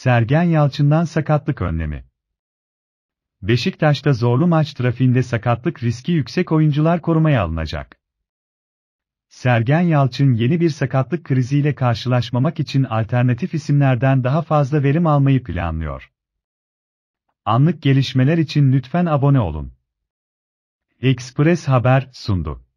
Sergen Yalçın'dan sakatlık önlemi. Beşiktaş'ta zorlu maç trafiğinde sakatlık riski yüksek oyuncular korumaya alınacak. Sergen Yalçın yeni bir sakatlık kriziyle karşılaşmamak için alternatif isimlerden daha fazla verim almayı planlıyor. Anlık gelişmeler için lütfen abone olun. Express Haber sundu.